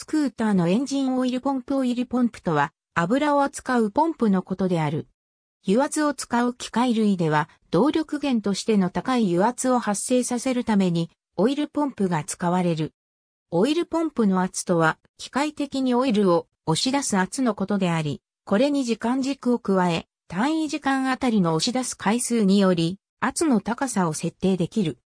スクーターのエンジンオイルポンプオイルポンプとは、油を扱うポンプのことである。油圧を使う機械類では、動力源としての高い油圧を発生させるために、オイルポンプが使われる。オイルポンプの圧とは、機械的にオイルを押し出す圧のことであり、これに時間軸を加え、単位時間あたりの押し出す回数により、圧の高さを設定できる。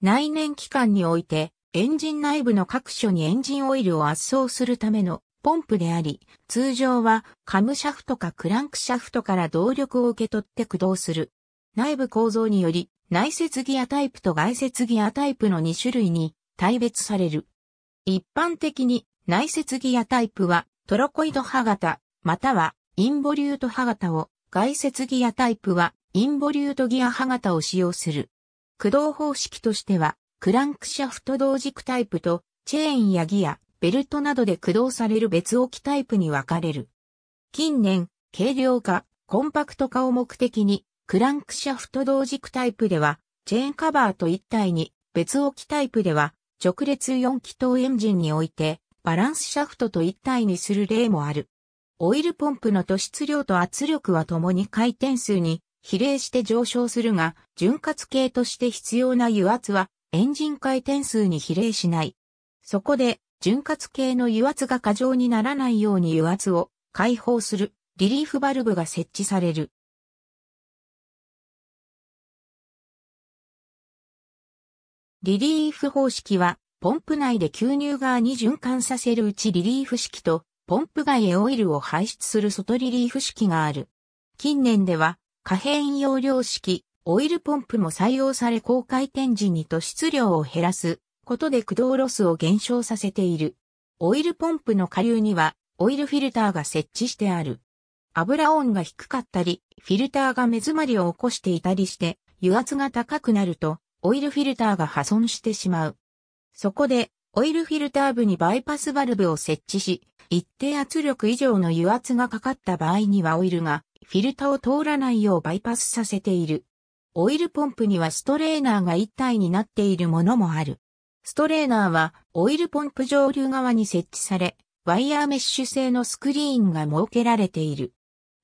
内燃機関において、エンジン内部の各所にエンジンオイルを圧送するためのポンプであり、通常はカムシャフトかクランクシャフトから動力を受け取って駆動する。内部構造により、内接ギアタイプと外接ギアタイプの2種類に大別される。一般的に内接ギアタイプはトロコイド歯型、またはインボリュート歯型を、外接ギアタイプはインボリュートギア歯型を使用する。駆動方式としてはクランクシャフト同軸タイプと、チェーンやギア、ベルトなどで駆動される別置きタイプに分かれる。近年、軽量化、コンパクト化を目的に、クランクシャフト同軸タイプでは、チェーンカバーと一体に、別置きタイプでは、直列4気筒エンジンにおいて、バランスシャフトと一体にする例もある。オイルポンプの突出量と圧力は共に回転数に比例して上昇するが、潤滑系として必要な油圧はエンジン回転数に比例しない。そこで、潤滑系の油圧が過剰にならないように油圧を解放するリリーフバルブが設置される。リリーフ方式は、ポンプ内で吸入側に循環させるうちリリーフ式と、ポンプ外へオイルを排出する外リリーフ式がある。近年では、可変容量式、オイルポンプも採用され高回転時に突出量を減らすことで駆動ロスを減少させている。オイルポンプの下流にはオイルフィルターが設置してある。油温が低かったり、フィルターが目詰まりを起こしていたりして、油圧が高くなると、オイルフィルターが破損してしまう。そこで、オイルフィルター部にバイパスバルブを設置し、一定圧力以上の油圧がかかった場合にはオイルがフィルターを通らないようバイパスさせている。オイルポンプにはストレーナーが一体になっているものもある。ストレーナーはオイルポンプ上流側に設置され、ワイヤーメッシュ製のスクリーンが設けられている。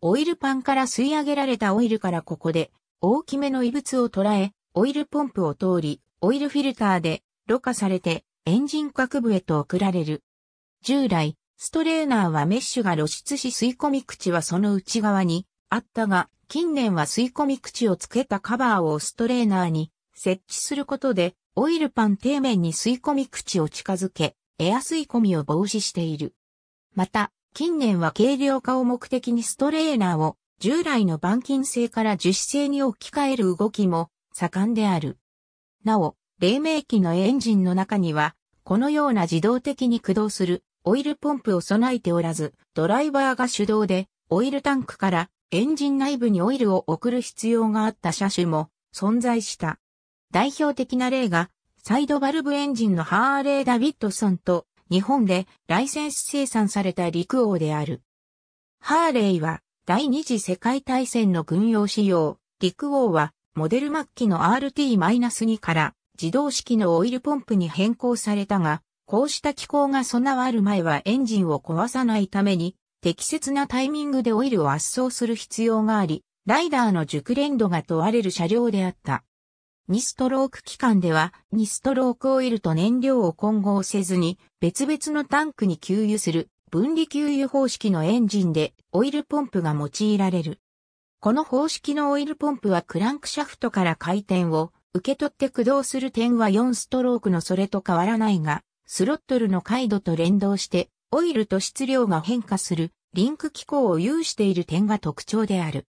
オイルパンから吸い上げられたオイルからここで大きめの異物を捉え、オイルポンプを通り、オイルフィルターでろ過されてエンジン各部へと送られる。従来、ストレーナーはメッシュが露出し吸い込み口はその内側にあったが、近年は吸い込み口をつけたカバーをストレーナーに設置することで、オイルパン底面に吸い込み口を近づけ、エア吸い込みを防止している。また、近年は軽量化を目的にストレーナーを従来の板金製から樹脂製に置き換える動きも盛んである。なお、黎明期のエンジンの中には、このような自動的に駆動するオイルポンプを備えておらず、ドライバーが手動でオイルタンクからエンジン内部にオイルを送る必要があった車種も存在した。代表的な例が、サイドバルブエンジンのハーレー・ダビッドソンと、日本でライセンス生産された陸王である。ハーレーは第二次世界大戦の軍用仕様、陸王はモデル末期の RT-2 から自動式のオイルポンプに変更されたが、こうした機構が備わる前はエンジンを壊さないために適切なタイミングでオイルを圧送する必要があり、ライダーの熟練度が問われる車両であった。2ストローク機関では2ストロークオイルと燃料を混合せずに別々のタンクに給油する分離給油方式のエンジンでオイルポンプが用いられる。この方式のオイルポンプはクランクシャフトから回転を受け取って駆動する点は4ストロークのそれと変わらないが、スロットルの回路と連動してオイルと質量が変化するリンク機構を有している点が特徴である。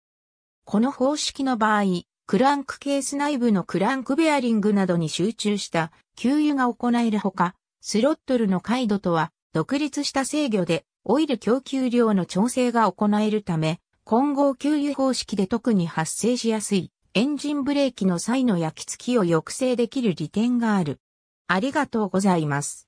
この方式の場合、クランクケース内部のクランクベアリングなどに集中した給油が行えるほか、スロットルの回路とは独立した制御でオイル供給量の調整が行えるため、混合給油方式で特に発生しやすいエンジンブレーキの際の焼き付きを抑制できる利点がある。ありがとうございます。